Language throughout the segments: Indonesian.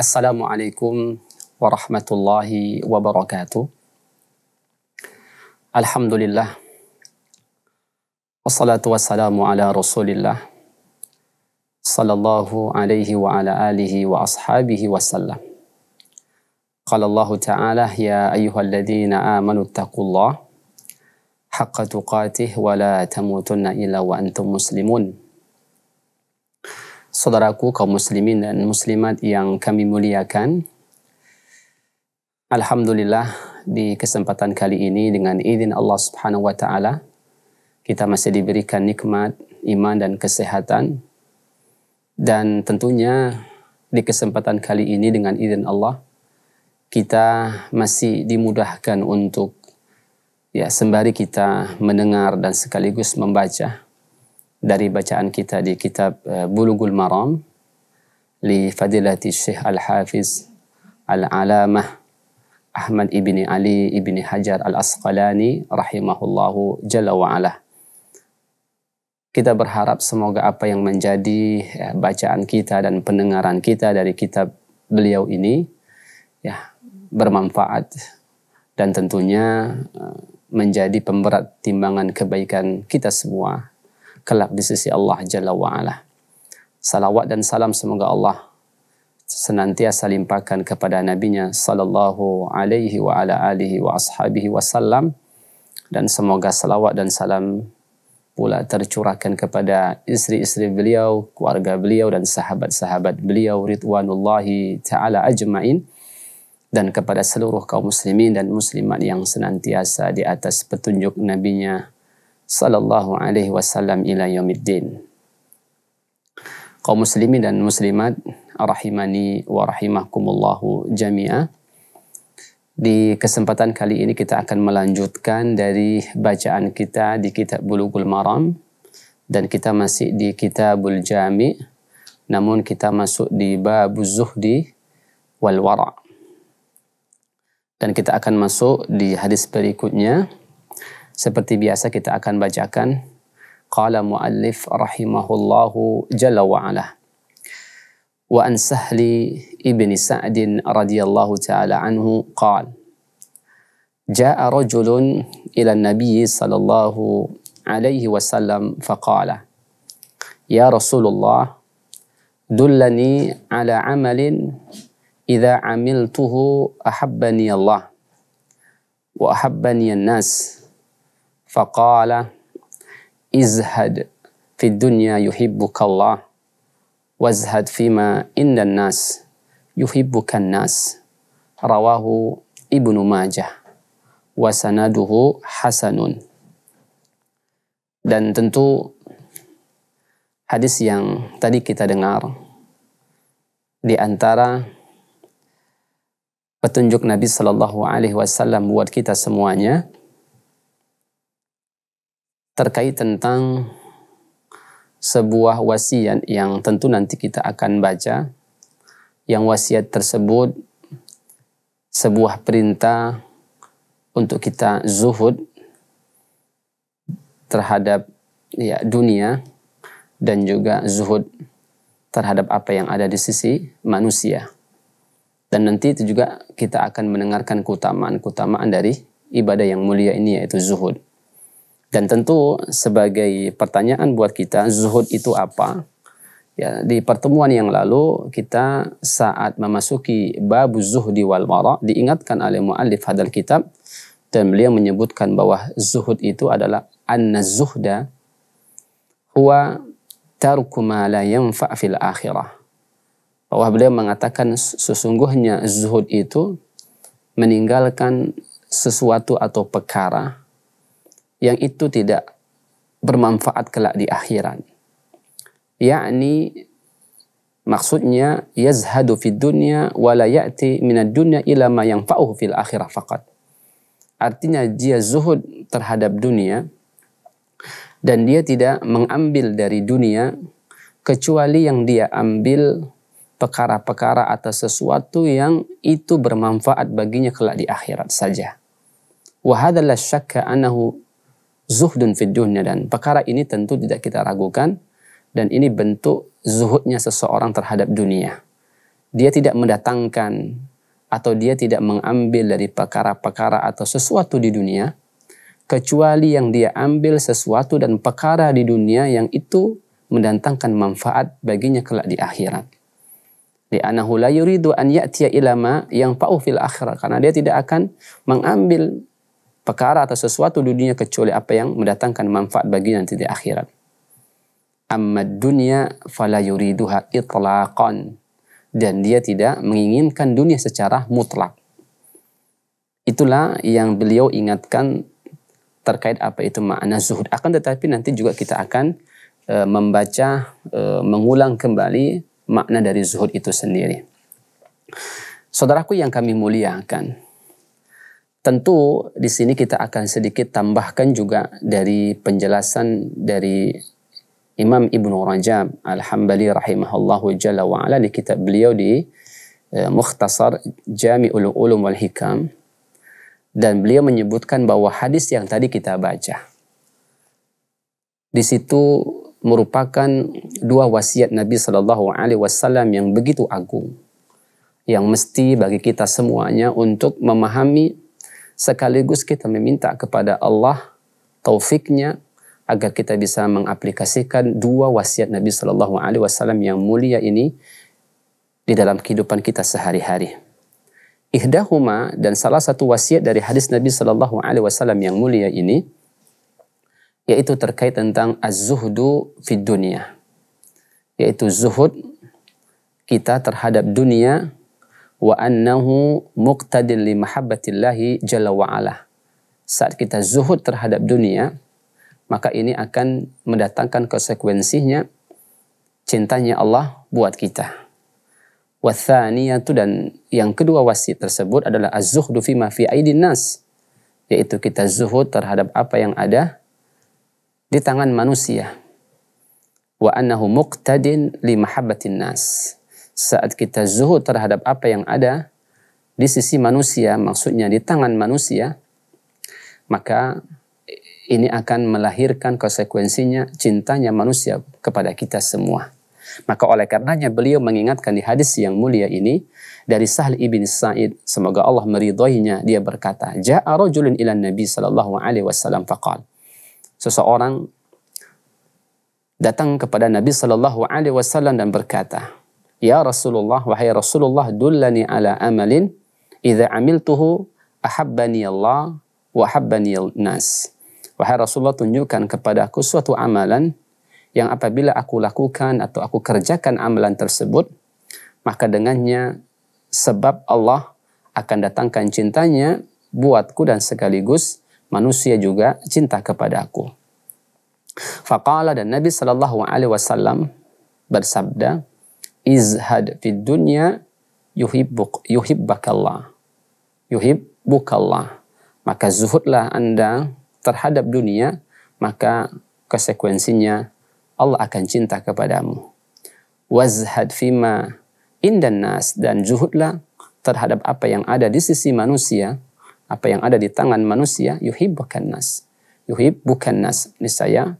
السلام عليكم ورحمة الله وبركاته الحمد لله Wassalatu wassalamu ala rasulillah sallallahu alaihi wa ala alihi wa ashabihi wasallam. Qala Allah ta'ala ya ayyuhalladhina amanu taqullah haqqa tuqatih wa la tamutunna illa wa antum muslimun. Saudaraku kaum muslimin dan muslimat yang kami muliakan, Alhamdulillah di kesempatan kali ini dengan izin Allah Subhanahu wa taala kita masih diberikan nikmat iman dan kesehatan. Dan tentunya di kesempatan kali ini dengan izin Allah kita masih dimudahkan untuk ya sembari kita mendengar dan sekaligus membaca dari bacaan kita di kitab eh, Bulughul Maram li Fadilati Syekh Al-Hafiz Al-Alamah Ahmad ibni Ali ibni Hajar Al-Asqalani rahimahullahu jalla wa ala. Kita berharap semoga apa yang menjadi ya, bacaan kita dan pendengaran kita dari kitab beliau ini ya bermanfaat dan tentunya eh, menjadi pemberat timbangan kebaikan kita semua kelak di sisi Allah Jalla wa'ala. Salawat dan salam semoga Allah senantiasa limpahkan kepada nabinya sallallahu alaihi wa ala alihi wa ashabihi wasallam dan semoga salawat dan salam pula tercurahkan kepada istri-istri beliau, keluarga beliau dan sahabat-sahabat beliau ridwanullahi taala ajmain dan kepada seluruh kaum muslimin dan muslimat yang senantiasa di atas petunjuk nabinya sallallahu alaihi wasallam ila yaumiddin. Kaum muslimin dan muslimat rahimani wa rahimakumullahu jami'ah Di kesempatan kali ini kita akan melanjutkan dari bacaan kita di kitab Bulughul Maram dan kita masih di Kitabul Jami namun kita masuk di Babuz Zuhdi wal Wara. Dan kita akan masuk di hadis berikutnya. Seperti biasa kita akan bacakan qala muallif rahimahullahu jalla wa ala. وعن سهل ابن سعد رضي الله تعالى عنه قال جاء رجل إلى النبي صلى الله عليه وسلم فقال يا رسول الله دلني على عمل إذا عملته أحبني الله وأحبني الناس فقال ازهد في الدنيا يحبك الله wazhad fima indan nas yuhibbukan nas rawahu Ibnu Majah wasanaduhu hasanun dan tentu hadis yang tadi kita dengar di antara petunjuk Nabi Shallallahu Alaihi Wasallam buat kita semuanya terkait tentang sebuah wasiat yang tentu nanti kita akan baca yang wasiat tersebut sebuah perintah untuk kita zuhud terhadap ya dunia dan juga zuhud terhadap apa yang ada di sisi manusia. Dan nanti itu juga kita akan mendengarkan keutamaan-keutamaan dari ibadah yang mulia ini yaitu zuhud. Dan tentu sebagai pertanyaan buat kita, zuhud itu apa? Ya, di pertemuan yang lalu kita saat memasuki bab zuhdi wal wara diingatkan oleh muallif hadal kitab dan beliau menyebutkan bahwa zuhud itu adalah an zuhda huwa tarku ma la yanfa' fil akhirah. Bahwa beliau mengatakan sesungguhnya zuhud itu meninggalkan sesuatu atau perkara yang itu tidak bermanfaat kelak di akhirat. Yakni maksudnya yazhadu fid dunya wa la ya'ti minad dunya ila ma yanfa'uhu fil akhirah faqat. Artinya dia zuhud terhadap dunia dan dia tidak mengambil dari dunia kecuali yang dia ambil perkara-perkara atau sesuatu yang itu bermanfaat baginya kelak di akhirat saja. Wa hadzal syakka annahu zuhdun fid dunya dan perkara ini tentu tidak kita ragukan dan ini bentuk zuhudnya seseorang terhadap dunia. Dia tidak mendatangkan atau dia tidak mengambil dari perkara-perkara atau sesuatu di dunia kecuali yang dia ambil sesuatu dan perkara di dunia yang itu mendatangkan manfaat baginya kelak di akhirat. Li'anahu la yuridu an ya'tiya ilama yang fil akhirat karena dia tidak akan mengambil perkara atau sesuatu di dunia kecuali apa yang mendatangkan manfaat bagi nanti di akhirat. Amma dunia fala yuriduha itlaqan. Dan dia tidak menginginkan dunia secara mutlak. Itulah yang beliau ingatkan terkait apa itu makna zuhud. Akan tetapi nanti juga kita akan e, membaca, e, mengulang kembali makna dari zuhud itu sendiri. Saudaraku yang kami muliakan, Tentu di sini kita akan sedikit tambahkan juga dari penjelasan dari Imam Ibnu Rajab Al-Hambali rahimahullahu jalla wa ala di kitab beliau di e, Mukhtasar Jami'ul Ulum wal Hikam dan beliau menyebutkan bahwa hadis yang tadi kita baca di situ merupakan dua wasiat Nabi Shallallahu alaihi wasallam yang begitu agung yang mesti bagi kita semuanya untuk memahami sekaligus kita meminta kepada Allah taufiknya agar kita bisa mengaplikasikan dua wasiat Nabi Shallallahu Alaihi Wasallam yang mulia ini di dalam kehidupan kita sehari-hari. Ihdahuma dan salah satu wasiat dari hadis Nabi Shallallahu Alaihi Wasallam yang mulia ini yaitu terkait tentang az-zuhdu dunia yaitu zuhud kita terhadap dunia wa annahu muqtadin li mahabbatillahi jalla wa ala. Saat kita zuhud terhadap dunia, maka ini akan mendatangkan konsekuensinya cintanya Allah buat kita. Wathaniyatu dan yang kedua wasit tersebut adalah az-zuhdu ma fi aidin nas. Yaitu kita zuhud terhadap apa yang ada di tangan manusia. Wa annahu muqtadin li mahabbatin nas saat kita zuhud terhadap apa yang ada di sisi manusia, maksudnya di tangan manusia, maka ini akan melahirkan konsekuensinya cintanya manusia kepada kita semua. Maka oleh karenanya beliau mengingatkan di hadis yang mulia ini dari Sahal ibn Sa'id semoga Allah meridhoinya dia berkata ja'a rajulun ila Nabi sallallahu alaihi wasallam faqal seseorang datang kepada Nabi sallallahu alaihi wasallam dan berkata Ya Rasulullah, wahai Rasulullah, dullani ala amalin idza amiltuhu ahabbani Allah wa ahabbani nas. Wahai Rasulullah, tunjukkan kepadaku suatu amalan yang apabila aku lakukan atau aku kerjakan amalan tersebut, maka dengannya sebab Allah akan datangkan cintanya buatku dan sekaligus manusia juga cinta kepada aku. Faqala dan Nabi Shallallahu Alaihi Wasallam bersabda, izhad fid dunya yuhibbuk yuhibbakallah yuhibbukallah maka zuhudlah anda terhadap dunia maka konsekuensinya Allah akan cinta kepadamu wazhad fima indan nas dan zuhudlah terhadap apa yang ada di sisi manusia apa yang ada di tangan manusia yuhibbukan nas yuhibbukan nas niscaya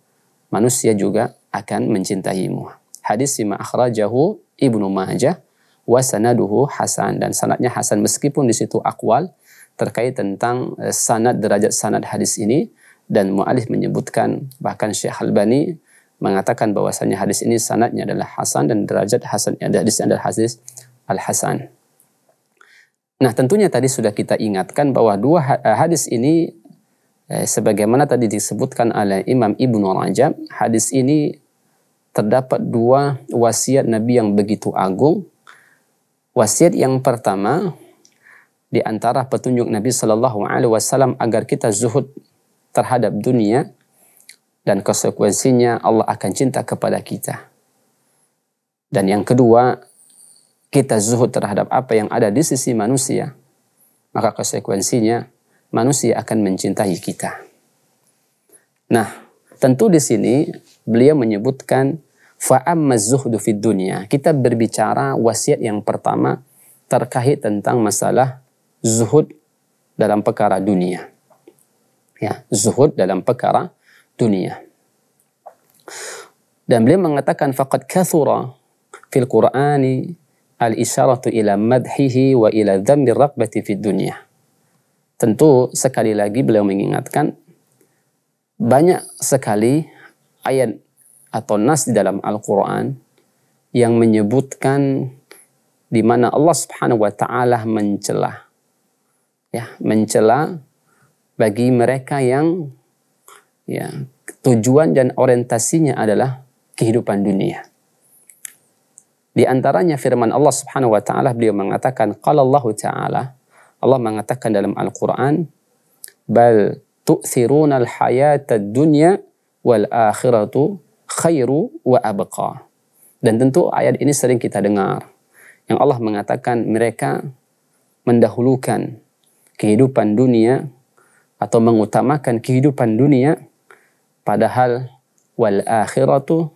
manusia juga akan mencintaimu hadis sima akhrajahu Ibnu Majah wasanaduhu hasan dan sanadnya hasan meskipun di situ akwal terkait tentang eh, sanad derajat sanad hadis ini dan mu'alif menyebutkan bahkan Syekh Albani mengatakan bahwasanya hadis ini sanadnya adalah hasan dan derajat hasan eh, hadis adalah hadis al-hasan. Nah, tentunya tadi sudah kita ingatkan bahwa dua eh, hadis ini sebagaimana tadi disebutkan oleh Imam Ibnu Rajab, hadis ini terdapat dua wasiat Nabi yang begitu agung. Wasiat yang pertama di antara petunjuk Nabi Shallallahu Alaihi Wasallam agar kita zuhud terhadap dunia dan konsekuensinya Allah akan cinta kepada kita. Dan yang kedua, kita zuhud terhadap apa yang ada di sisi manusia, maka konsekuensinya manusia akan mencintai kita. Nah, tentu di sini beliau menyebutkan fa'amma zuhdu fid dunya. Kita berbicara wasiat yang pertama terkait tentang masalah zuhud dalam perkara dunia. Ya, zuhud dalam perkara dunia. Dan beliau mengatakan faqad kathura fil Qur'ani al-isyaratu ila madhihi wa ila dhammi raqbati fid dunya. Tentu sekali lagi beliau mengingatkan banyak sekali ayat atau nas di dalam Al-Quran yang menyebutkan di mana Allah Subhanahu wa taala mencela ya mencela bagi mereka yang ya tujuan dan orientasinya adalah kehidupan dunia. Di antaranya firman Allah Subhanahu wa taala beliau mengatakan qala Allah taala Allah mengatakan dalam Al-Qur'an bal tu'thiruna al-hayata ad-dunya wal akhiratu khairu wa abqa. Dan tentu ayat ini sering kita dengar. Yang Allah mengatakan mereka mendahulukan kehidupan dunia atau mengutamakan kehidupan dunia padahal wal akhiratu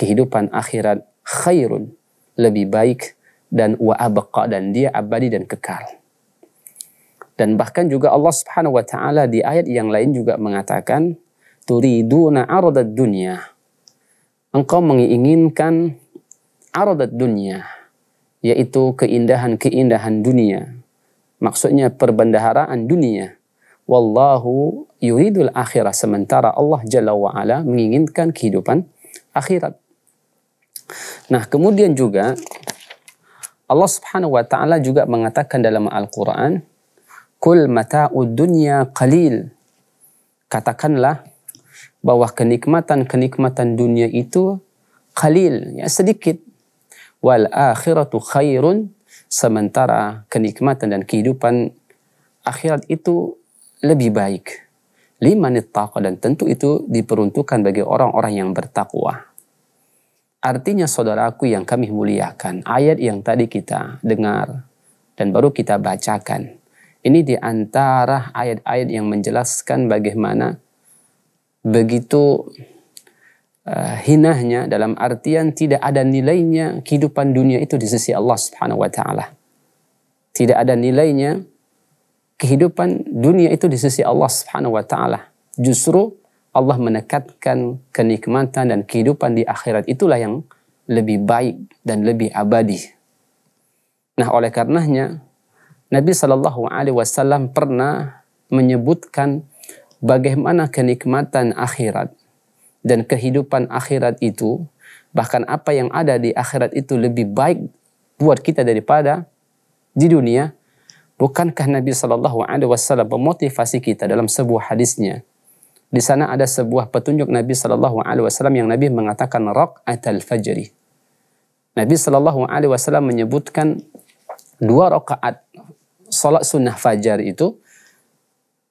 kehidupan akhirat khairun lebih baik dan wa abqa dan dia abadi dan kekal. Dan bahkan juga Allah Subhanahu wa taala di ayat yang lain juga mengatakan turiduna aradat dunia. Engkau menginginkan aradat dunia, yaitu keindahan-keindahan dunia. Maksudnya perbendaharaan dunia. Wallahu yuridul akhirah. Sementara Allah Jalla wa'ala menginginkan kehidupan akhirat. Nah, kemudian juga Allah Subhanahu wa taala juga mengatakan dalam Al-Qur'an, "Kul mata'ud dunya qalil." Katakanlah bahwa kenikmatan-kenikmatan dunia itu khalil ya sedikit. Wal akhiratu khairun, sementara kenikmatan dan kehidupan akhirat itu lebih baik. Lima taqwa dan tentu itu diperuntukkan bagi orang-orang yang bertakwa. Artinya saudaraku yang kami muliakan, ayat yang tadi kita dengar dan baru kita bacakan. Ini diantara ayat-ayat yang menjelaskan bagaimana begitu uh, hinahnya dalam artian tidak ada nilainya kehidupan dunia itu di sisi Allah Subhanahu wa taala. Tidak ada nilainya kehidupan dunia itu di sisi Allah Subhanahu wa taala. Justru Allah menekatkan kenikmatan dan kehidupan di akhirat itulah yang lebih baik dan lebih abadi. Nah, oleh karenanya Nabi Shallallahu alaihi wasallam pernah menyebutkan bagaimana kenikmatan akhirat dan kehidupan akhirat itu bahkan apa yang ada di akhirat itu lebih baik buat kita daripada di dunia bukankah Nabi saw memotivasi kita dalam sebuah hadisnya di sana ada sebuah petunjuk Nabi saw Alaihi Wasallam yang Nabi mengatakan rakaat al fajri Nabi saw menyebutkan dua rakaat salat sunnah fajar itu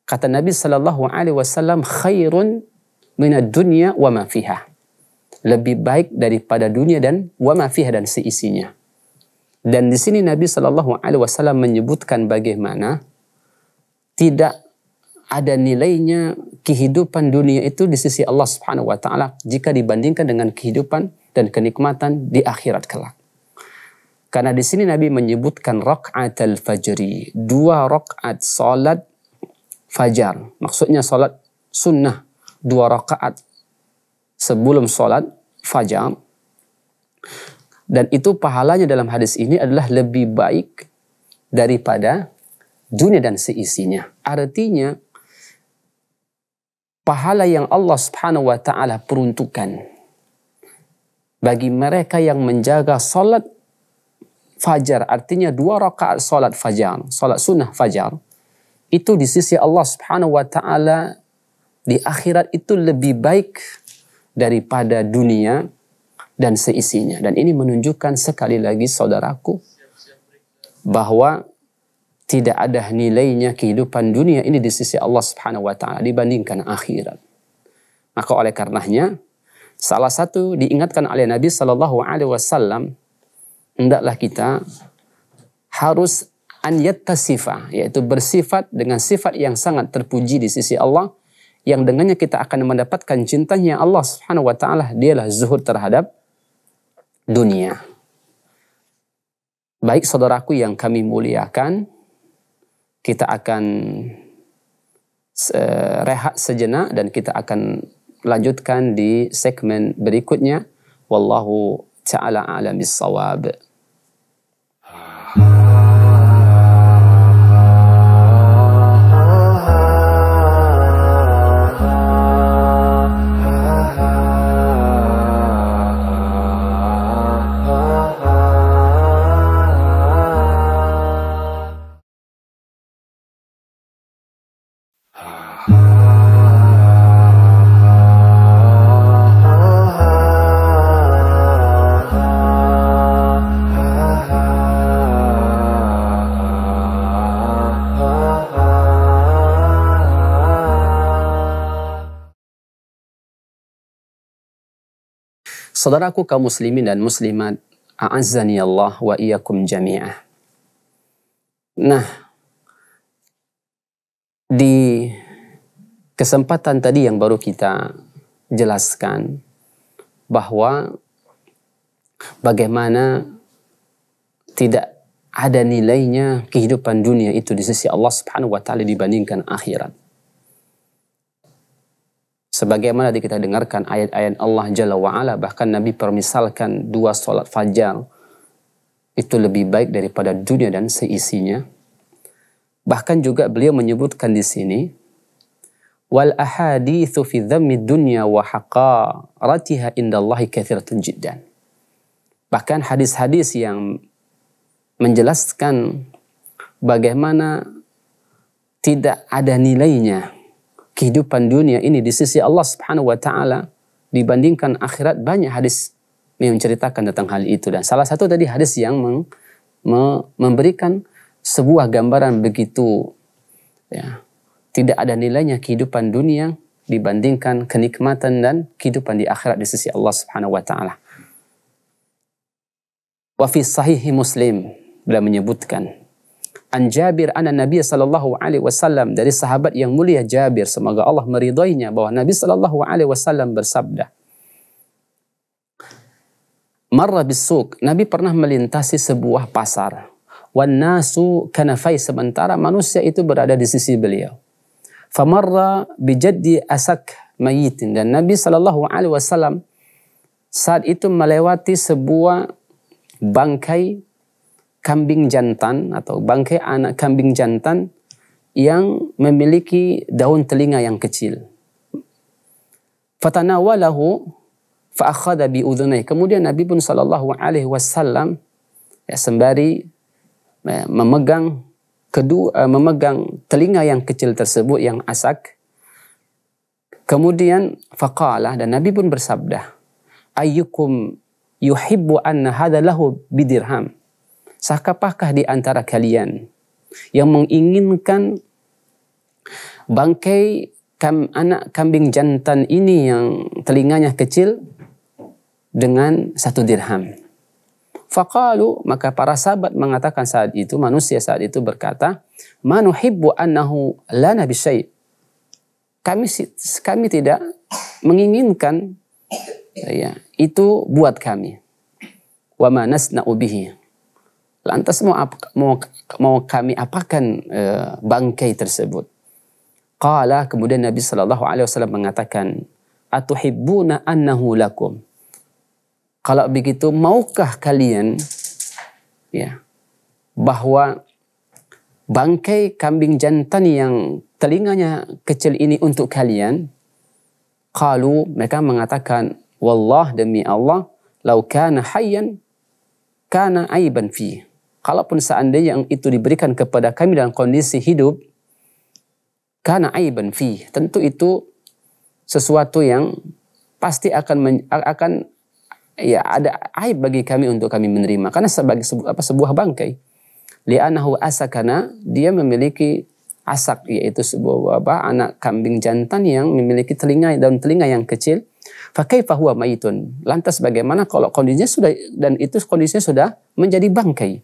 Kata Nabi Shallallahu Alaihi Wasallam, khairun mina dunia wa ma fiha. Lebih baik daripada dunia dan wa ma fiha dan seisinya. Dan di sini Nabi Shallallahu Alaihi Wasallam menyebutkan bagaimana tidak ada nilainya kehidupan dunia itu di sisi Allah Subhanahu Wa Taala jika dibandingkan dengan kehidupan dan kenikmatan di akhirat kelak. Karena di sini Nabi menyebutkan rakaat al-fajri, dua rakaat salat fajar. Maksudnya sholat sunnah dua rakaat sebelum sholat fajar. Dan itu pahalanya dalam hadis ini adalah lebih baik daripada dunia dan seisinya. Artinya, pahala yang Allah subhanahu wa ta'ala peruntukkan bagi mereka yang menjaga sholat fajar, artinya dua rakaat sholat fajar, sholat sunnah fajar, itu di sisi Allah Subhanahu wa taala di akhirat itu lebih baik daripada dunia dan seisinya. Dan ini menunjukkan sekali lagi saudaraku bahwa tidak ada nilainya kehidupan dunia ini di sisi Allah Subhanahu wa taala dibandingkan akhirat. Maka oleh karenanya salah satu diingatkan oleh Nabi Shallallahu alaihi wasallam hendaklah kita harus an yattasifa yaitu bersifat dengan sifat yang sangat terpuji di sisi Allah yang dengannya kita akan mendapatkan cintanya Allah Subhanahu wa taala dialah zuhud terhadap dunia. Baik saudaraku yang kami muliakan, kita akan rehat sejenak dan kita akan lanjutkan di segmen berikutnya. Wallahu taala alamis sawab Saudaraku kaum muslimin dan muslimat, a'azzani Allah wa iyyakum jami'ah. Nah, di kesempatan tadi yang baru kita jelaskan bahwa bagaimana tidak ada nilainya kehidupan dunia itu di sisi Allah Subhanahu wa taala dibandingkan akhirat. Sebagaimana tadi kita dengarkan ayat-ayat Allah Jalla wa'ala, bahkan Nabi permisalkan dua sholat fajar itu lebih baik daripada dunia dan seisinya. Bahkan juga beliau menyebutkan di sini, wal ahadithu fi dhammi dunya wa haqaratiha indallahi kathiratun jiddan. Bahkan hadis-hadis yang menjelaskan bagaimana tidak ada nilainya kehidupan dunia ini di sisi Allah Subhanahu wa taala dibandingkan akhirat banyak hadis yang menceritakan tentang hal itu dan salah satu tadi hadis yang meng, me, memberikan sebuah gambaran begitu ya tidak ada nilainya kehidupan dunia dibandingkan kenikmatan dan kehidupan di akhirat di sisi Allah Subhanahu wa taala. Wa fi sahih Muslim beliau menyebutkan an Jabir anna Nabi sallallahu alaihi wasallam dari sahabat yang mulia Jabir semoga Allah meridainya bahwa Nabi sallallahu alaihi wasallam bersabda Marra bisuk Nabi pernah melintasi sebuah pasar wan nasu kanafai sementara manusia itu berada di sisi beliau famarra bijaddi asak mayitin dan Nabi sallallahu alaihi wasallam saat itu melewati sebuah bangkai kambing jantan atau bangkai anak kambing jantan yang memiliki daun telinga yang kecil. Fatanawalahu fa'akhadha bi'udhunai. Kemudian Nabi pun sallallahu alaihi wasallam ya, sembari ya, memegang kedua eh, memegang telinga yang kecil tersebut yang asak. Kemudian faqala dan Nabi pun bersabda, ayyukum yuhibbu anna hadha lahu bidirham. Siapakah di antara kalian yang menginginkan bangkai kam, anak kambing jantan ini yang telinganya kecil dengan satu dirham? Fakalu maka para sahabat mengatakan saat itu, manusia saat itu berkata, Manuhibbu annahu lana bisyai. Kami, kami tidak menginginkan ya, itu buat kami. Wa manas nasna'u Lantas mau mau mau kami apakan uh, bangkai tersebut? Qala kemudian Nabi Shallallahu alaihi wasallam mengatakan, "Atuhibbuna annahu lakum?" Kalau begitu maukah kalian ya bahwa bangkai kambing jantan yang telinganya kecil ini untuk kalian? Kalau mereka mengatakan, "Wallah demi Allah, lau kana hayyan kana aiban fihi." kalaupun seandainya yang itu diberikan kepada kami dalam kondisi hidup, karena aiban fi, tentu itu sesuatu yang pasti akan men, akan ya ada aib bagi kami untuk kami menerima karena sebagai sebuah, apa, sebuah bangkai li'anahu asakana dia memiliki asak yaitu sebuah apa, anak kambing jantan yang memiliki telinga dan telinga yang kecil fakaifa huwa ma'itun lantas bagaimana kalau kondisinya sudah dan itu kondisinya sudah menjadi bangkai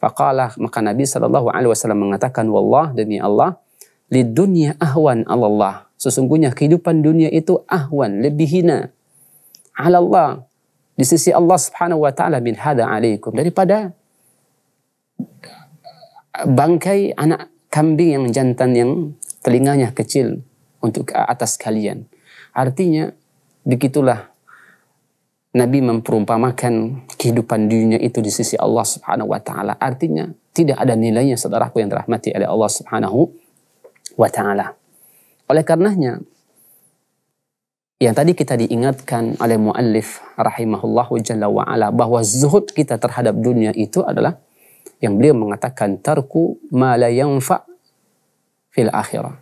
Faqala maka Nabi Shallallahu alaihi wasallam mengatakan wallah demi Allah li dunya ahwan Allah. Sesungguhnya kehidupan dunia itu ahwan, lebih hina. Allah di sisi Allah Subhanahu wa taala min hada alaikum daripada bangkai anak kambing yang jantan yang telinganya kecil untuk atas kalian. Artinya begitulah Nabi memperumpamakan kehidupan dunia itu di sisi Allah Subhanahu wa taala. Artinya tidak ada nilainya saudaraku yang dirahmati oleh Allah Subhanahu wa taala. Oleh karenanya yang tadi kita diingatkan oleh muallif rahimahullahu jalla wa ala bahwa zuhud kita terhadap dunia itu adalah yang beliau mengatakan tarku ma la yanfa fil akhirah.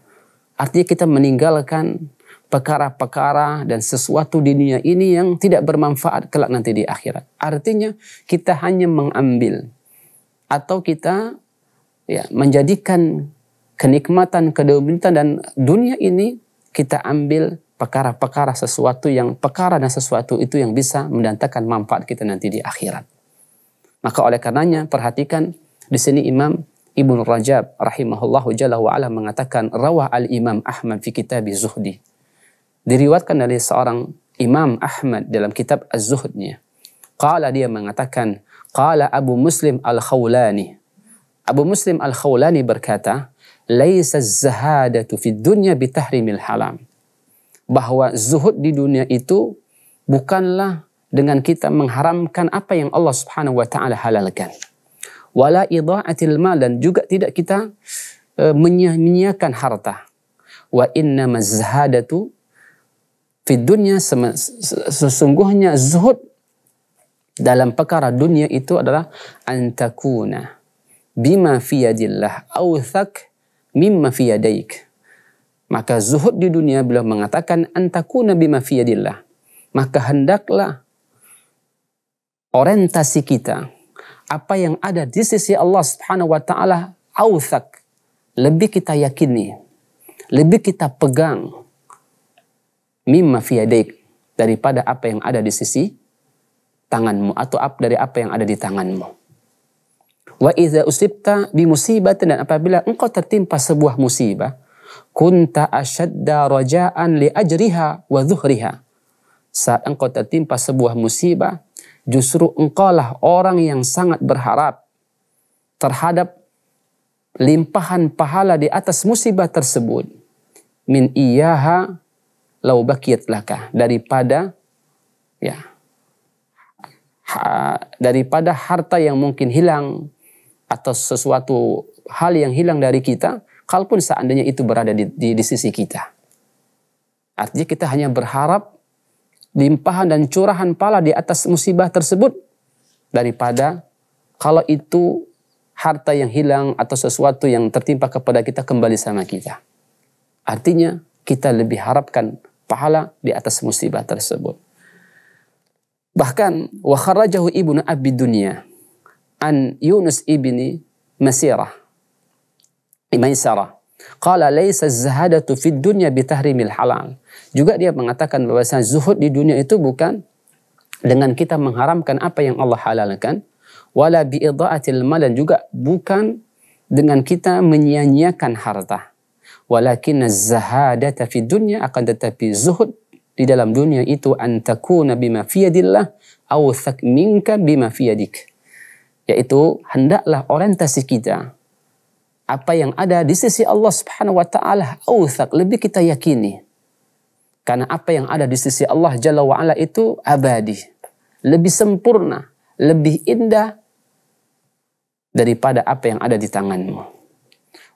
Artinya kita meninggalkan perkara-perkara dan sesuatu di dunia ini yang tidak bermanfaat kelak nanti di akhirat. Artinya kita hanya mengambil atau kita ya menjadikan kenikmatan, kedominan dan dunia ini kita ambil perkara-perkara sesuatu yang perkara dan sesuatu itu yang bisa mendatangkan manfaat kita nanti di akhirat. Maka oleh karenanya perhatikan di sini Imam Ibnu Rajab rahimahullahu jalla wa ala mengatakan rawah al-Imam Ahmad fi kitab Zuhdi Diriwatkan dari seorang Imam Ahmad dalam kitab az Kala Qala dia mengatakan, Qala Abu Muslim Al-Khawlani. Abu Muslim Al-Khawlani berkata, Laisa zahadatu fi dunya bitahrimil halam. Bahwa zuhud di dunia itu bukanlah dengan kita mengharamkan apa yang Allah Subhanahu wa taala halalkan. Wala idha'atil mal dan juga tidak kita e, menyia-nyiakan harta. Wa inna zahadatu Fid dunya sesungguhnya zuhud dalam perkara dunia itu adalah antakuna bima fi yadillah awthak mimma fi yadaik. Maka zuhud di dunia beliau mengatakan antakuna bima fi yadillah. Maka hendaklah orientasi kita apa yang ada di sisi Allah Subhanahu wa taala authak lebih kita yakini, lebih kita pegang, mimma fiyadaik daripada apa yang ada di sisi tanganmu atau ap dari apa yang ada di tanganmu. Wa idza usibta bi musibatin dan apabila engkau tertimpa sebuah musibah, kunta asyadda raja'an li ajriha wa dhuhriha. Saat engkau tertimpa sebuah musibah, justru engkaulah orang yang sangat berharap terhadap limpahan pahala di atas musibah tersebut. Min iyaha lau bakiyat laka daripada ya ha, daripada harta yang mungkin hilang atau sesuatu hal yang hilang dari kita kalaupun seandainya itu berada di, di, di sisi kita artinya kita hanya berharap limpahan dan curahan pala di atas musibah tersebut daripada kalau itu harta yang hilang atau sesuatu yang tertimpa kepada kita kembali sama kita. Artinya kita lebih harapkan pahala di atas musibah tersebut. Bahkan wa kharajahu ibnu Abi Dunya an Yunus ibni Masirah Maisarah qala laisa zahadatu fid dunya bitahrimil halal. Juga dia mengatakan bahwa zuhud di dunia itu bukan dengan kita mengharamkan apa yang Allah halalkan wala bi idaatil mal juga bukan dengan kita menyia-nyiakan harta walakin az-zahadata fi dunya akan tetapi zuhud di dalam dunia itu antakuna bima fiyadillah aw minka bima fiyadik yaitu hendaklah orientasi kita apa yang ada di sisi Allah Subhanahu wa taala awthaq lebih kita yakini karena apa yang ada di sisi Allah Jalla wa ala itu abadi lebih sempurna lebih indah daripada apa yang ada di tanganmu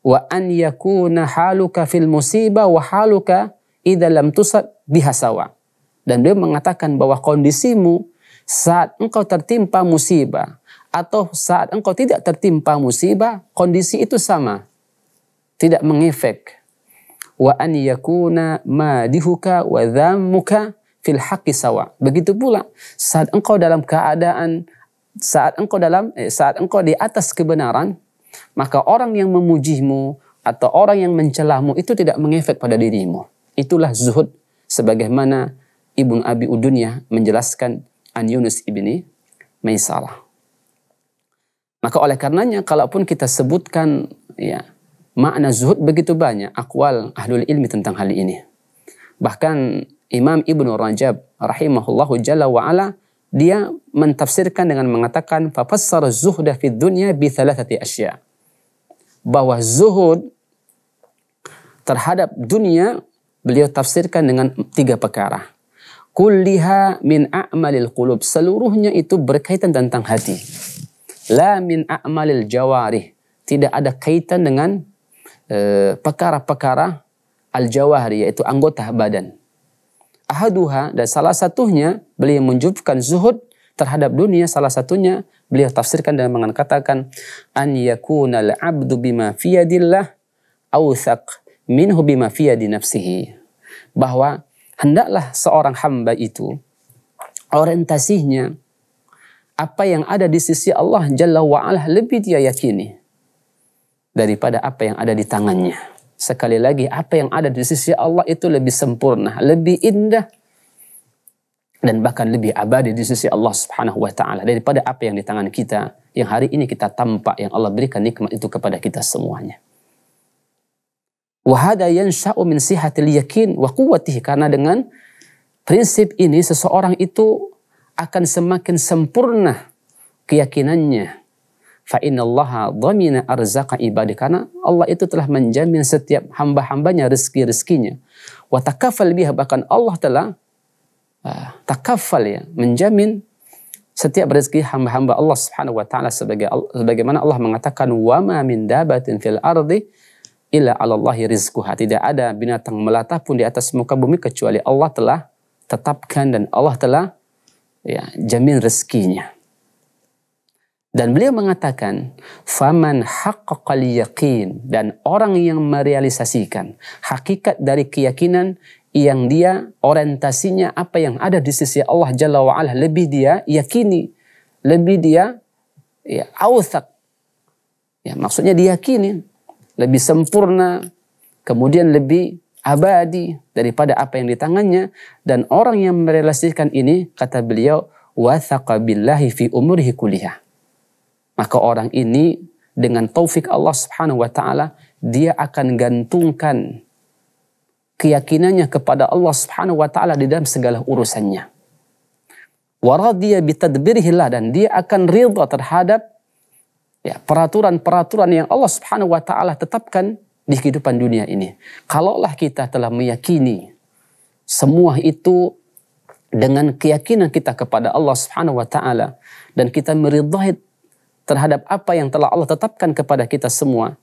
wa an yakuna haluka fil musibah wa haluka idza lam tusab bihasawa. Dan beliau mengatakan bahwa kondisimu saat engkau tertimpa musibah atau saat engkau tidak tertimpa musibah, kondisi itu sama. Tidak mengefek. Wa an yakuna madihuka wa dhammuka fil haqqi sawa. Begitu pula saat engkau dalam keadaan saat engkau dalam eh, saat engkau di atas kebenaran maka orang yang memujimu atau orang yang mencelamu itu tidak mengefek pada dirimu. Itulah zuhud sebagaimana Ibn Abi Udunya menjelaskan An Yunus ibni maisalah Maka oleh karenanya kalaupun kita sebutkan ya makna zuhud begitu banyak akwal ahlul ilmi tentang hal ini. Bahkan Imam Ibnu Rajab rahimahullahu jalla wa ala dia mentafsirkan dengan mengatakan fafassara zuhda fid dunya bi thalathati asya. Bahwa zuhud terhadap dunia beliau tafsirkan dengan tiga perkara. Kulliha min a'malil qulub. Seluruhnya itu berkaitan tentang hati. La min a'malil jawarih. Tidak ada kaitan dengan eh, perkara-perkara uh, al-jawahri yaitu anggota badan ahaduha dan salah satunya beliau menjubkan zuhud terhadap dunia salah satunya beliau tafsirkan dengan mengatakan an al abdu bima fiyadillah awthaq minhu bima fiyadi nafsihi bahwa hendaklah seorang hamba itu orientasinya apa yang ada di sisi Allah Jalla wa'ala lebih dia yakini daripada apa yang ada di tangannya. Sekali lagi, apa yang ada di sisi Allah itu lebih sempurna, lebih indah, dan bahkan lebih abadi di sisi Allah Subhanahu wa taala daripada apa yang di tangan kita yang hari ini kita tampak yang Allah berikan nikmat itu kepada kita semuanya. Wahada yansha'u min sihatil yakin wa quwwatihi karena dengan prinsip ini seseorang itu akan semakin sempurna keyakinannya fa innallaha dhamina arzaqa ibadi karena Allah itu telah menjamin setiap hamba-hambanya rezeki-rezekinya wa takafal biha bahkan Allah telah uh, ah, takafal ya menjamin setiap rezeki hamba-hamba Allah Subhanahu wa taala sebagai sebagaimana Allah mengatakan wa ma min dabatin fil ardi illa 'ala Allahi rizquha tidak ada binatang melata pun di atas muka bumi kecuali Allah telah tetapkan dan Allah telah ya jamin rezekinya dan beliau mengatakan, "Faman haqqaqal yaqin" dan orang yang merealisasikan hakikat dari keyakinan yang dia orientasinya apa yang ada di sisi Allah Jalla wa ala, lebih dia yakini, lebih dia ya awthak. Ya, maksudnya diyakini lebih sempurna, kemudian lebih abadi daripada apa yang di tangannya dan orang yang merealisasikan ini kata beliau wathaqa billahi fi umrihi kuliah maka orang ini dengan taufik Allah Subhanahu wa taala dia akan gantungkan keyakinannya kepada Allah Subhanahu wa taala di dalam segala urusannya. Waradiya bitadbirihillah dan dia akan ridha terhadap ya peraturan-peraturan yang Allah Subhanahu wa taala tetapkan di kehidupan dunia ini. Kalaulah kita telah meyakini semua itu dengan keyakinan kita kepada Allah Subhanahu wa taala dan kita meridhai terhadap apa yang telah Allah tetapkan kepada kita semua,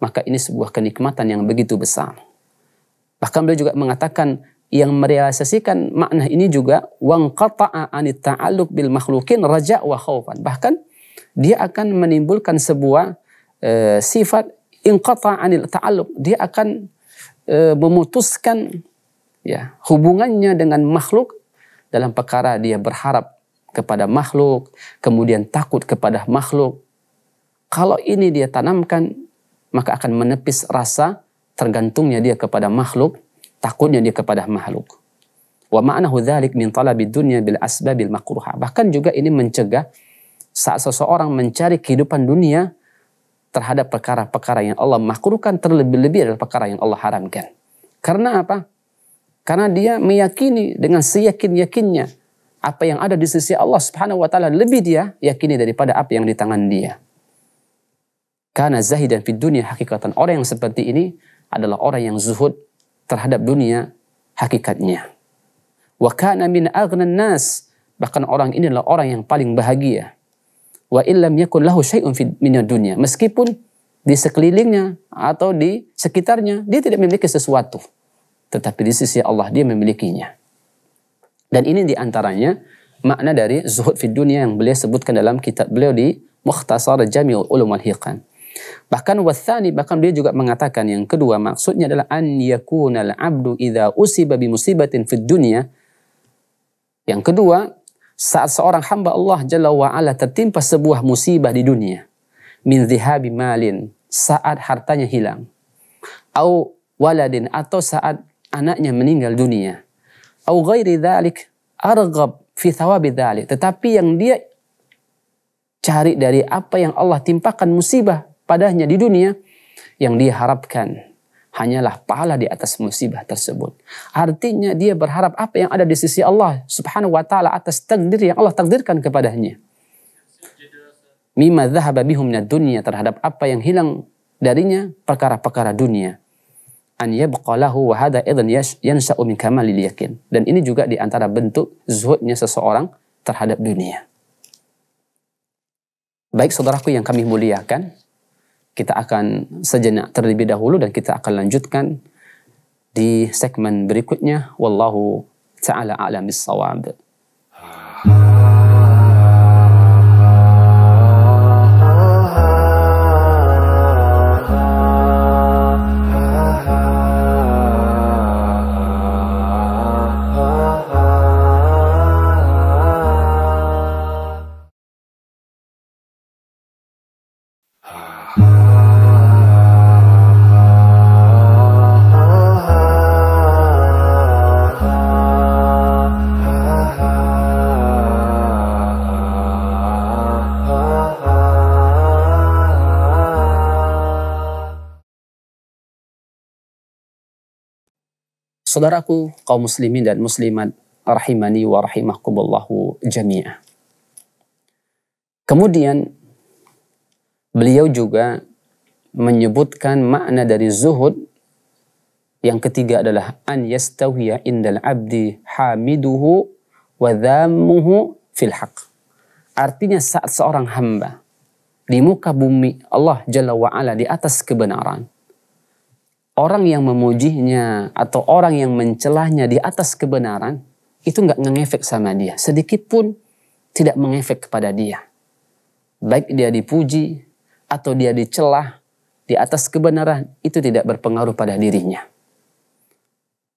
maka ini sebuah kenikmatan yang begitu besar. Bahkan beliau juga mengatakan yang merealisasikan makna ini juga wang qata'a anit bil makhlukin raja wa khawfan. Bahkan dia akan menimbulkan sebuah e, sifat inqata anil ta'alluq. Dia akan e, memutuskan ya hubungannya dengan makhluk dalam perkara dia berharap kepada makhluk, kemudian takut kepada makhluk. Kalau ini dia tanamkan, maka akan menepis rasa tergantungnya dia kepada makhluk, takutnya dia kepada makhluk. Wa ma'nahu dzalik min talabi dunya bil asbabil makruha. Bahkan juga ini mencegah saat seseorang mencari kehidupan dunia terhadap perkara-perkara yang Allah makruhkan terlebih-lebih adalah perkara yang Allah haramkan. Karena apa? Karena dia meyakini dengan seyakin-yakinnya apa yang ada di sisi Allah Subhanahu wa taala lebih dia yakini daripada apa yang di tangan dia. Karena zahidan fid dunia hakikatan orang yang seperti ini adalah orang yang zuhud terhadap dunia hakikatnya. Wa kana min aghna nas bahkan orang ini adalah orang yang paling bahagia. Wa illam yakun lahu syai'un min dunia meskipun di sekelilingnya atau di sekitarnya dia tidak memiliki sesuatu tetapi di sisi Allah dia memilikinya. Dan ini diantaranya makna dari zuhud fid dunia yang beliau sebutkan dalam kitab beliau di Mukhtasar Jami'ul Ulum al Hiqan. Bahkan wathani bahkan beliau juga mengatakan yang kedua maksudnya adalah an yakuna al-abdu idza usiba bi musibatin fid dunya. Yang kedua, saat seorang hamba Allah Jalla wa tertimpa sebuah musibah di dunia min zihabi malin saat hartanya hilang au waladin atau saat anaknya meninggal dunia atau ghairi dzalik arghab fi thawabi dzalik. Tetapi yang dia cari dari apa yang Allah timpakan musibah padanya di dunia yang dia harapkan hanyalah pahala di atas musibah tersebut. Artinya dia berharap apa yang ada di sisi Allah Subhanahu wa taala atas takdir yang Allah takdirkan kepadanya. Mima dhahaba dunia terhadap apa yang hilang darinya perkara-perkara dunia an yabqalahu wa hadha idhan yansha'u min kamalil yakin. Dan ini juga di antara bentuk zuhudnya seseorang terhadap dunia. Baik saudaraku yang kami muliakan, kita akan sejenak terlebih dahulu dan kita akan lanjutkan di segmen berikutnya. Wallahu ta'ala a'lam bisawab. Ah. Saudaraku kaum muslimin dan muslimat rahimani wa rahimahkumullahu jami'ah. Kemudian beliau juga menyebutkan makna dari zuhud yang ketiga adalah an yastawiya indal abdi hamiduhu wa dhammuhu fil haq. Artinya saat seorang hamba di muka bumi Allah Jalla wa'ala di atas kebenaran orang yang memujinya atau orang yang mencelahnya di atas kebenaran itu nggak ngefek sama dia sedikit pun tidak mengefek kepada dia baik dia dipuji atau dia dicelah di atas kebenaran itu tidak berpengaruh pada dirinya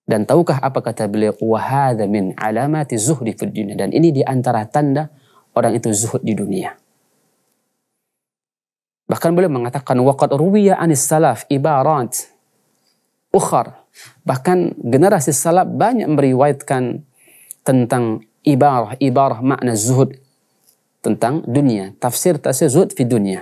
dan tahukah apa kata beliau wahada min alamati zuhdi fid dunia dan ini di antara tanda orang itu zuhud di dunia bahkan beliau mengatakan waqad ruwiya anis salaf ibarat ukhar. Bahkan generasi salaf banyak meriwayatkan tentang ibarah-ibarah makna zuhud tentang dunia, tafsir-tafsir zuhud di dunia.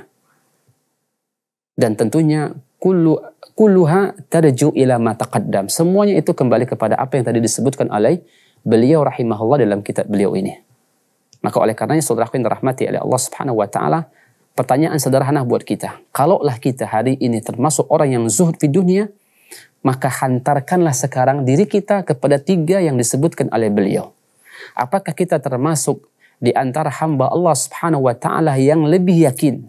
Dan tentunya kullu kulluha tarju ila ma taqaddam. Semuanya itu kembali kepada apa yang tadi disebutkan oleh beliau rahimahullah dalam kitab beliau ini. Maka oleh karenanya saudaraku yang dirahmati oleh Allah Subhanahu wa taala, pertanyaan sederhana buat kita. Kalaulah kita hari ini termasuk orang yang zuhud di dunia, maka hantarkanlah sekarang diri kita kepada tiga yang disebutkan oleh beliau. Apakah kita termasuk di antara hamba Allah Subhanahu wa taala yang lebih yakin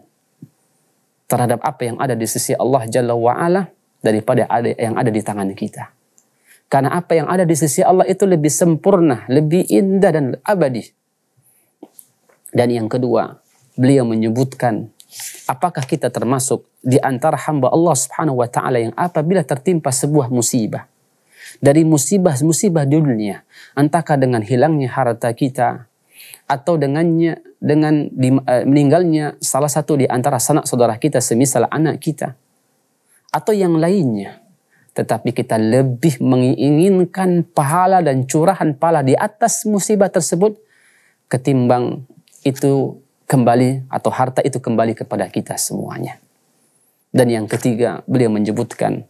terhadap apa yang ada di sisi Allah Jalla wa ala daripada yang ada di tangan kita? Karena apa yang ada di sisi Allah itu lebih sempurna, lebih indah dan abadi. Dan yang kedua, beliau menyebutkan Apakah kita termasuk di antara hamba Allah Subhanahu wa taala yang apabila tertimpa sebuah musibah dari musibah-musibah di dunia, entahkah dengan hilangnya harta kita atau dengannya dengan di, uh, meninggalnya salah satu di antara sanak saudara kita semisal anak kita atau yang lainnya tetapi kita lebih menginginkan pahala dan curahan pahala di atas musibah tersebut ketimbang itu kembali atau harta itu kembali kepada kita semuanya. Dan yang ketiga, beliau menyebutkan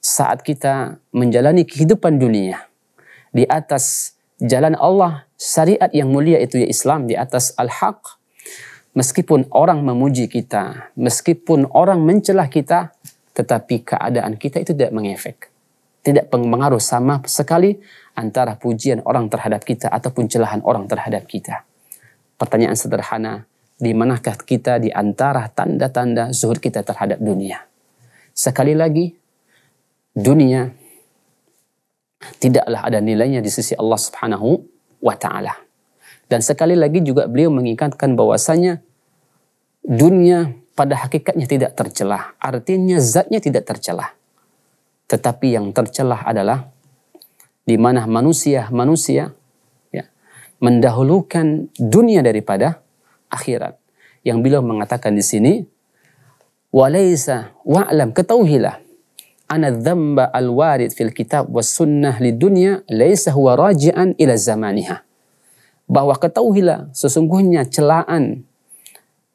saat kita menjalani kehidupan dunia di atas jalan Allah, syariat yang mulia itu ya Islam di atas al-haq. Meskipun orang memuji kita, meskipun orang mencelah kita, tetapi keadaan kita itu tidak mengefek. Tidak pengaruh sama sekali antara pujian orang terhadap kita ataupun celahan orang terhadap kita. Pertanyaan sederhana, di manakah kita di antara tanda-tanda zuhud kita terhadap dunia? Sekali lagi, dunia tidaklah ada nilainya di sisi Allah Subhanahu wa taala. Dan sekali lagi juga beliau mengingatkan bahwasanya dunia pada hakikatnya tidak tercelah, artinya zatnya tidak tercelah. Tetapi yang tercelah adalah di mana manusia-manusia mendahulukan dunia daripada akhirat. Yang beliau mengatakan di sini, walaysa wa'lam ketahuilah Ana dhamba al-warid fil kitab wa sunnah li dunya laysa huwa raji'an ila zamaniha bahwa ketahuilah sesungguhnya celaan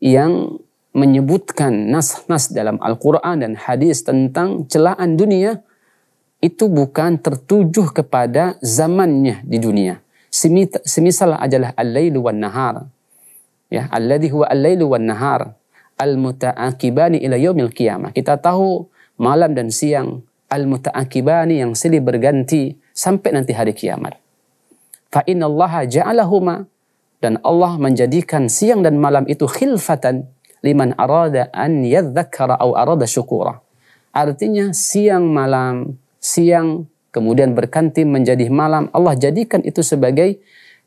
yang menyebutkan nas-nas dalam Al-Qur'an dan hadis tentang celaan dunia itu bukan tertuju kepada zamannya di dunia Semisal adalah al-lailu wan nahar. Ya, alladhi huwa al-lailu wan nahar al-muta'akibani ila yaumil qiyamah. Kita tahu malam dan siang al-muta'akibani yang silih berganti sampai nanti hari kiamat. Fa innallaha ja'alahuma dan Allah menjadikan siang dan malam itu khilfatan liman arada an yadhakkara aw arada syukura. Artinya siang malam, siang kemudian berganti menjadi malam. Allah jadikan itu sebagai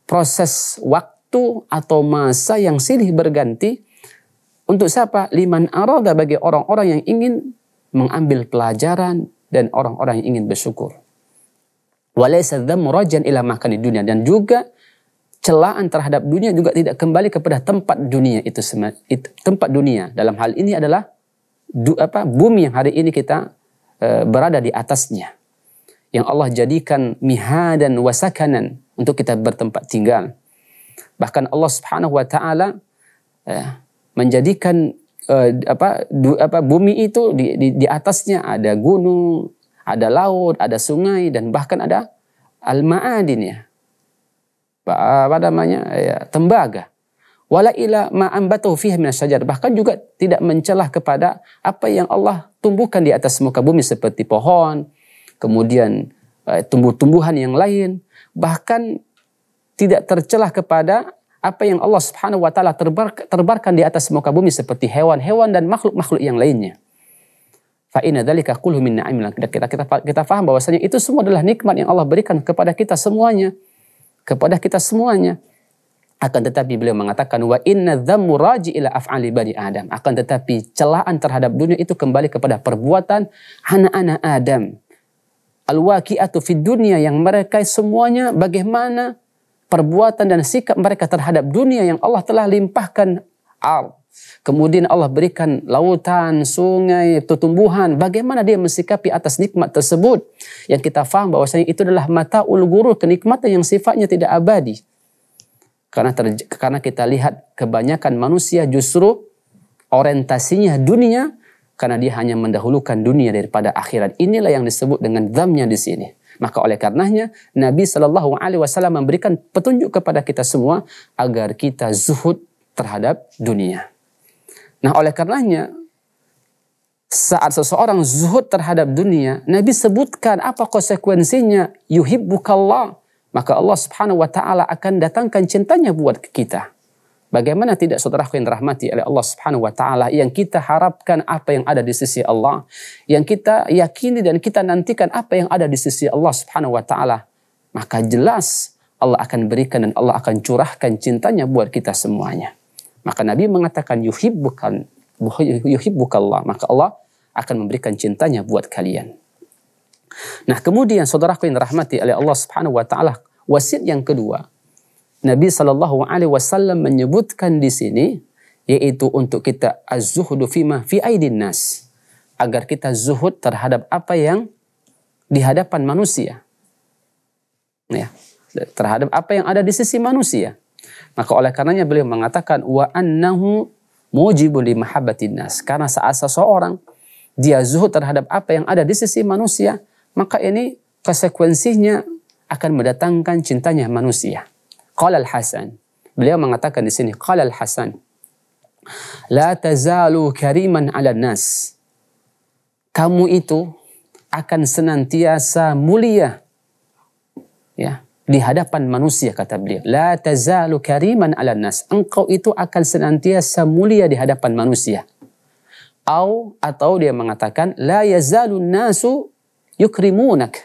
proses waktu atau masa yang silih berganti untuk siapa? Liman aroda bagi orang-orang yang ingin mengambil pelajaran dan orang-orang yang ingin bersyukur. di dunia dan juga celaan terhadap dunia juga tidak kembali kepada tempat dunia itu tempat dunia dalam hal ini adalah apa bumi yang hari ini kita eh, berada di atasnya yang Allah jadikan mihadan wasakanan untuk kita bertempat tinggal. Bahkan Allah Subhanahu wa taala eh, menjadikan eh, apa, du, apa bumi itu di, di, di atasnya ada gunung, ada laut, ada sungai dan bahkan ada al-ma'adin ya. Apa namanya? Ya, tembaga. Wala ila ma'ambatuhu fiha syajar. Bahkan juga tidak mencelah kepada apa yang Allah tumbuhkan di atas muka bumi seperti pohon, kemudian eh, tumbuh-tumbuhan yang lain, bahkan tidak tercelah kepada apa yang Allah Subhanahu wa taala terbar, terbarkan di atas muka bumi seperti hewan-hewan dan makhluk-makhluk yang lainnya. Fa inna min Kita kita kita faham bahwasanya itu semua adalah nikmat yang Allah berikan kepada kita semuanya. Kepada kita semuanya. Akan tetapi beliau mengatakan wa inna raji ila af'ali bani Adam. Akan tetapi celahan terhadap dunia itu kembali kepada perbuatan anak-anak Adam al-waqi'atu fid dunya yang mereka semuanya bagaimana perbuatan dan sikap mereka terhadap dunia yang Allah telah limpahkan al. Kemudian Allah berikan lautan, sungai, tumbuhan. Bagaimana dia mensikapi atas nikmat tersebut? Yang kita faham bahwasanya itu adalah mata ul kenikmatan yang sifatnya tidak abadi. Karena ter, karena kita lihat kebanyakan manusia justru orientasinya dunia karena dia hanya mendahulukan dunia daripada akhirat. Inilah yang disebut dengan zamnya di sini. Maka oleh karenanya Nabi Shallallahu Alaihi Wasallam memberikan petunjuk kepada kita semua agar kita zuhud terhadap dunia. Nah oleh karenanya saat seseorang zuhud terhadap dunia, Nabi sebutkan apa konsekuensinya. Yuhibbukallah. Maka Allah subhanahu wa ta'ala akan datangkan cintanya buat kita. Bagaimana tidak saudara yang dirahmati oleh Allah Subhanahu wa taala yang kita harapkan apa yang ada di sisi Allah, yang kita yakini dan kita nantikan apa yang ada di sisi Allah Subhanahu wa taala, maka jelas Allah akan berikan dan Allah akan curahkan cintanya buat kita semuanya. Maka Nabi mengatakan yuhibbukan yuhibbukallah, maka Allah akan memberikan cintanya buat kalian. Nah, kemudian saudaraku yang dirahmati oleh Allah Subhanahu wa taala, wasit yang kedua, Nabi Shallallahu Alaihi Wasallam menyebutkan di sini yaitu untuk kita azhudu fima fi aidin nas agar kita zuhud terhadap apa yang di hadapan manusia ya terhadap apa yang ada di sisi manusia maka oleh karenanya beliau mengatakan wa annahu mujibul mahabbatin nas karena saat seseorang dia zuhud terhadap apa yang ada di sisi manusia maka ini konsekuensinya akan mendatangkan cintanya manusia Qala al-Hasan. Beliau mengatakan di sini qala al-Hasan. La tazalu kariman 'ala nas. Kamu itu akan senantiasa mulia ya di hadapan manusia kata beliau la tazalu kariman ala nas engkau itu akan senantiasa mulia di hadapan manusia au atau dia mengatakan la yazalu nasu yukrimunak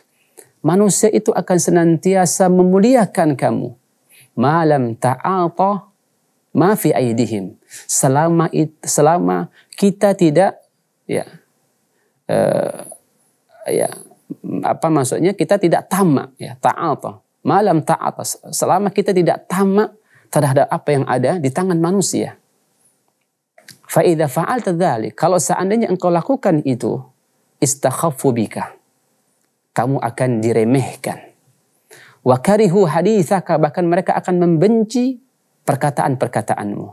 manusia itu akan senantiasa memuliakan kamu malam ta'ata ma fi aidihim. Selama it, selama kita tidak ya uh, ya apa maksudnya kita tidak tamak ya ta'ata. Malam ta'ata selama kita tidak tamak terhadap apa yang ada di tangan manusia. idza fa'al dzalik Kalau seandainya engkau lakukan itu, istakhaffu bika. Kamu akan diremehkan. Wa karihu hadithaka bahkan mereka akan membenci perkataan-perkataanmu.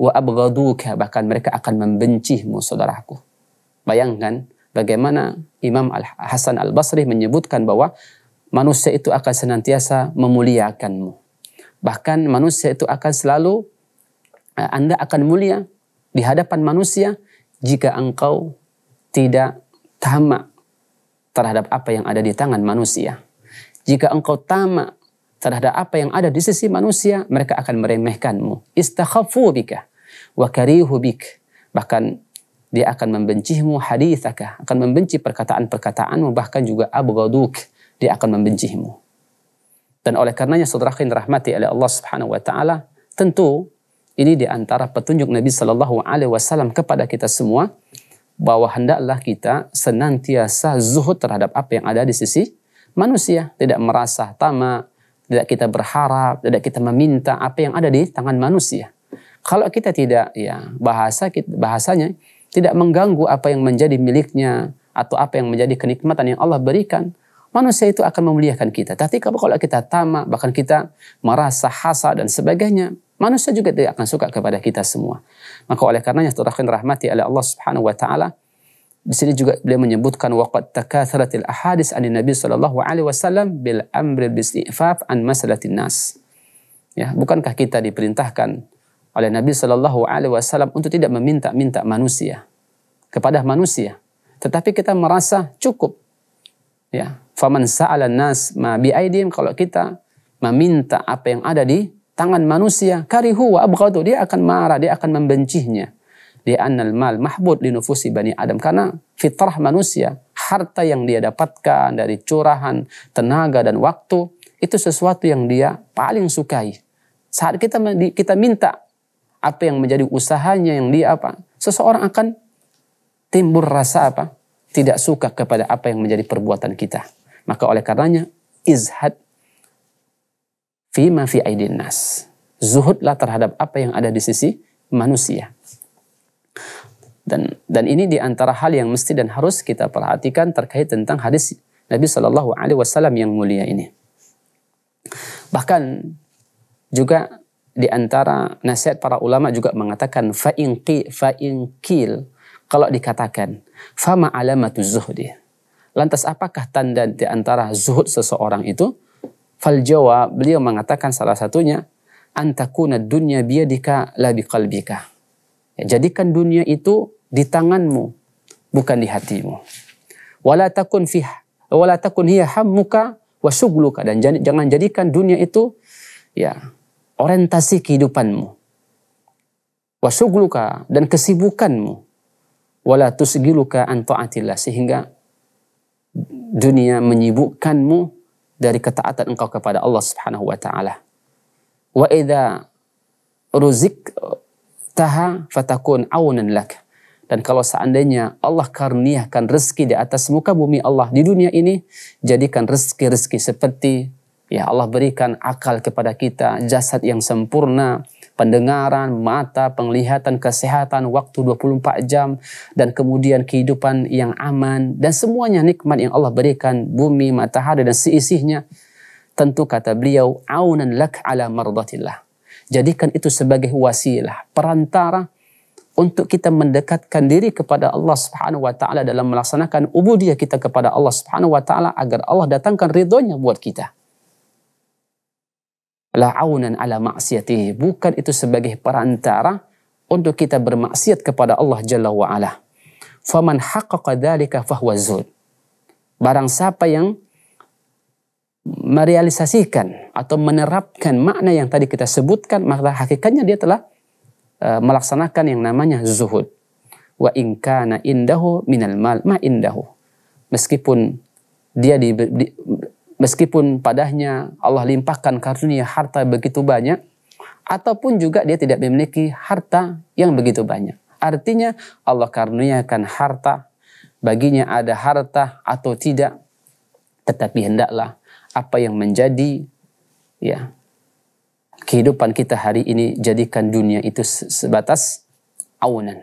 Wa abghaduka bahkan mereka akan membencimu saudaraku. Bayangkan bagaimana Imam Al Hasan Al Basri menyebutkan bahwa manusia itu akan senantiasa memuliakanmu. Bahkan manusia itu akan selalu eh, Anda akan mulia di hadapan manusia jika engkau tidak tamak terhadap apa yang ada di tangan manusia. Jika engkau tamak terhadap apa yang ada di sisi manusia, mereka akan meremehkanmu. Istakhafu bika wa karihu bik. Bahkan dia akan membencimu hadithaka, akan membenci perkataan-perkataanmu, bahkan juga abu abgaduk, dia akan membencimu. Dan oleh karenanya saudara yang rahmati oleh Allah Subhanahu wa taala, tentu ini di antara petunjuk Nabi Shallallahu alaihi wasallam kepada kita semua bahwa hendaklah kita senantiasa zuhud terhadap apa yang ada di sisi manusia, tidak merasa tamak, tidak kita berharap, tidak kita meminta apa yang ada di tangan manusia. Kalau kita tidak ya bahasa bahasanya tidak mengganggu apa yang menjadi miliknya atau apa yang menjadi kenikmatan yang Allah berikan, manusia itu akan memuliakan kita. Tapi kalau kita tamak, bahkan kita merasa hasad dan sebagainya, manusia juga tidak akan suka kepada kita semua. Maka oleh karenanya, terakhir rahmati oleh Allah Subhanahu wa taala, di sini juga beliau menyebutkan waqat takatsaratil ahadis anin Nabi sallallahu alaihi wasallam bil amri bis an masalatin nas. Ya, bukankah kita diperintahkan oleh Nabi Shallallahu Alaihi Wasallam untuk tidak meminta-minta manusia kepada manusia, tetapi kita merasa cukup. Ya, faman sa'ala nas ma bi'aidim kalau kita meminta apa yang ada di tangan manusia, karihu wa abghadu, dia akan marah, dia akan membencinya li'annal mal mahbud li nufusi bani Adam karena fitrah manusia harta yang dia dapatkan dari curahan tenaga dan waktu itu sesuatu yang dia paling sukai saat kita kita minta apa yang menjadi usahanya yang dia apa seseorang akan timbul rasa apa tidak suka kepada apa yang menjadi perbuatan kita maka oleh karenanya izhad fima fi aidin nas zuhudlah terhadap apa yang ada di sisi manusia dan dan ini di antara hal yang mesti dan harus kita perhatikan terkait tentang hadis Nabi Shallallahu Alaihi Wasallam yang mulia ini. Bahkan juga di antara nasihat para ulama juga mengatakan fa'inki fa'inqil kalau dikatakan fama alamatu zuhdi. Lantas apakah tanda di antara zuhud seseorang itu? Fal jawab beliau mengatakan salah satunya antakuna dunya biyadika labi biqalbika. Ya, jadikan dunia itu di tanganmu bukan di hatimu. Wala takun fi wala takun hiya hammuka wa syughluka dan jangan jadikan dunia itu ya orientasi kehidupanmu. Wa syughluka dan kesibukanmu. Wala tusgiluka an taatillah sehingga dunia menyibukkanmu dari ketaatan engkau kepada Allah Subhanahu wa taala. Wa idza ruzik taha fatakun aunan lak dan kalau seandainya Allah karniahkan rezeki di atas muka bumi Allah di dunia ini, jadikan rezeki-rezeki seperti ya Allah berikan akal kepada kita, jasad yang sempurna, pendengaran, mata, penglihatan, kesehatan, waktu 24 jam, dan kemudian kehidupan yang aman, dan semuanya nikmat yang Allah berikan, bumi, matahari, dan seisihnya. Tentu kata beliau, aunan lak ala mardatillah. Jadikan itu sebagai wasilah, perantara, untuk kita mendekatkan diri kepada Allah Subhanahu wa taala dalam melaksanakan ubudiyah kita kepada Allah Subhanahu wa taala agar Allah datangkan ridhonya buat kita. La'aunan ala ma'siyatihi Bukan itu sebagai perantara untuk kita bermaksiat kepada Allah Jalla wa ala. Faman haqqaqa dzalika fahuwa zuhud. Barang siapa yang merealisasikan atau menerapkan makna yang tadi kita sebutkan, maka hakikatnya dia telah Eh, melaksanakan yang namanya zuhud. Wa inkana indahu minal mal ma indahu. Meskipun dia di, di meskipun padahnya Allah limpahkan karunia harta begitu banyak ataupun juga dia tidak memiliki harta yang begitu banyak. Artinya Allah karuniakan harta, baginya ada harta atau tidak, tetapi hendaklah apa yang menjadi ya kehidupan kita hari ini jadikan dunia itu sebatas awanan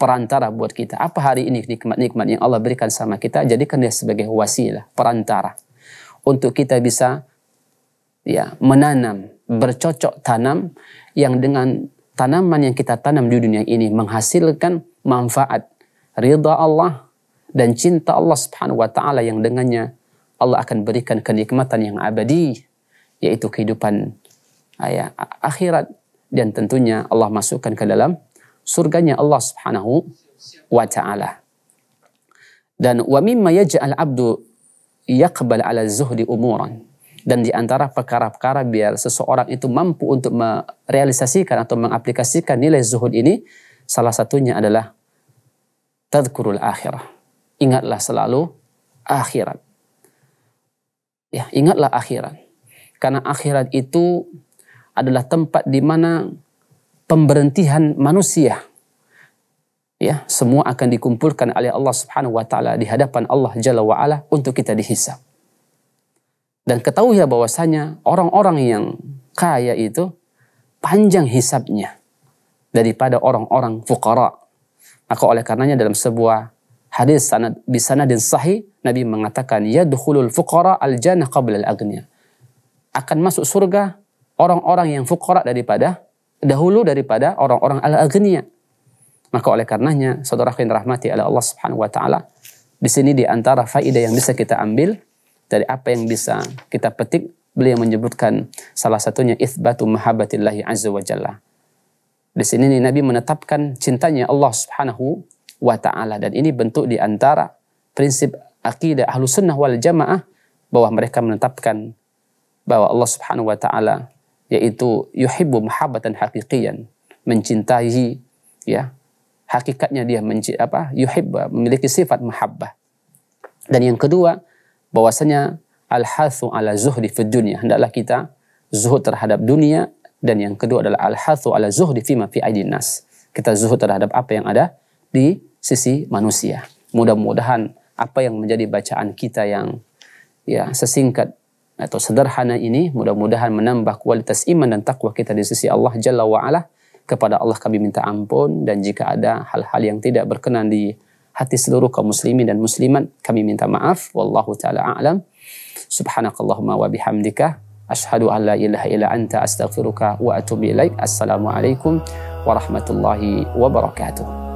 perantara buat kita apa hari ini nikmat-nikmat yang Allah berikan sama kita jadikan dia sebagai wasilah perantara untuk kita bisa ya menanam bercocok tanam yang dengan tanaman yang kita tanam di dunia ini menghasilkan manfaat ridha Allah dan cinta Allah Subhanahu wa taala yang dengannya Allah akan berikan kenikmatan yang abadi yaitu kehidupan ya, akhirat dan tentunya Allah masukkan ke dalam surganya Allah Subhanahu wa taala. Dan wa mimma yaj'al abdu yaqbal ala zuhdi umuran dan di antara perkara-perkara biar seseorang itu mampu untuk merealisasikan atau mengaplikasikan nilai zuhud ini salah satunya adalah tadkurul akhirah. Ingatlah selalu akhirat. Ya, ingatlah akhirat. Karena akhirat itu adalah tempat di mana pemberhentian manusia ya semua akan dikumpulkan oleh Allah Subhanahu wa taala di hadapan Allah Jalla wa ala untuk kita dihisab. Dan ketahuilah ya bahwasanya orang-orang yang kaya itu panjang hisabnya daripada orang-orang fuqara. Maka oleh karenanya dalam sebuah hadis sanad dan sahih Nabi mengatakan yadkhulul fuqara al jannah qabla al aghnia. Akan masuk surga orang-orang yang fukara daripada dahulu daripada orang-orang al-aghnia. Maka oleh karenanya saudara yang rahmati oleh Allah Subhanahu wa taala di sini di antara faedah yang bisa kita ambil dari apa yang bisa kita petik beliau menyebutkan salah satunya itsbatu mahabbatillahi azza wa jalla. Di sini nih Nabi menetapkan cintanya Allah Subhanahu wa taala dan ini bentuk di antara prinsip akidah ahlu sunnah wal jamaah bahwa mereka menetapkan bahwa Allah Subhanahu wa taala yaitu yuhibbu mahabbatan haqiqiyan mencintai ya hakikatnya dia menci apa yuhibba memiliki sifat mahabbah dan yang kedua bahwasanya al hathu ala zuhdi fid dunya hendaklah kita zuhud terhadap dunia dan yang kedua adalah al hathu ala zuhdi fima fi aidin nas kita zuhud terhadap apa yang ada di sisi manusia mudah-mudahan apa yang menjadi bacaan kita yang ya sesingkat atau sederhana ini mudah-mudahan menambah kualitas iman dan takwa kita di sisi Allah Jalla wa'ala. Kepada Allah kami minta ampun dan jika ada hal-hal yang tidak berkenan di hati seluruh kaum muslimin dan muslimat kami minta maaf. Wallahu ta'ala a'lam. Subhanakallahumma wa bihamdika. Ashadu an la ilaha illa anta astaghfiruka wa atubu ilaik. Assalamualaikum warahmatullahi wabarakatuh.